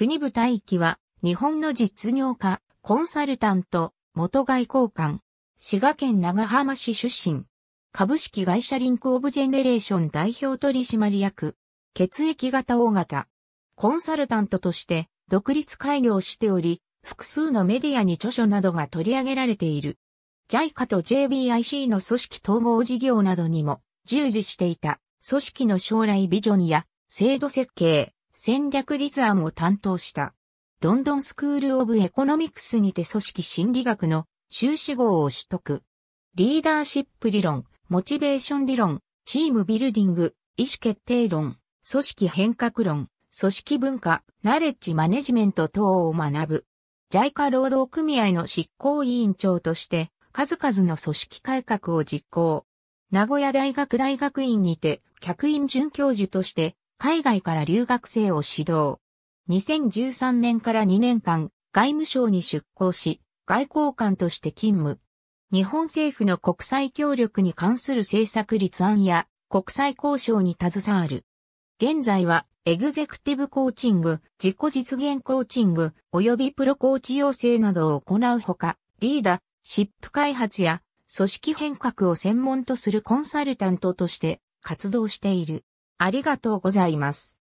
国部大輝は、日本の実業家、コンサルタント、元外交官、滋賀県長浜市出身、株式会社リンクオブジェネレーション代表取締役、血液型大型、コンサルタントとして独立開業しており、複数のメディアに著書などが取り上げられている。JICA と JBIC の組織統合事業などにも従事していた組織の将来ビジョンや制度設計、戦略立案を担当した。ロンドンスクール・オブ・エコノミクスにて組織心理学の修士号を取得。リーダーシップ理論、モチベーション理論、チームビルディング、意思決定論、組織変革論、組織文化、ナレッジマネジメント等を学ぶ。JICA 労働組合の執行委員長として、数々の組織改革を実行。名古屋大学大学院にて、客員准教授として、海外から留学生を指導。2013年から2年間、外務省に出向し、外交官として勤務。日本政府の国際協力に関する政策立案や国際交渉に携わる。現在は、エグゼクティブコーチング、自己実現コーチング、及びプロコーチ養成などを行うほか、リーダー、シップ開発や組織変革を専門とするコンサルタントとして活動している。ありがとうございます。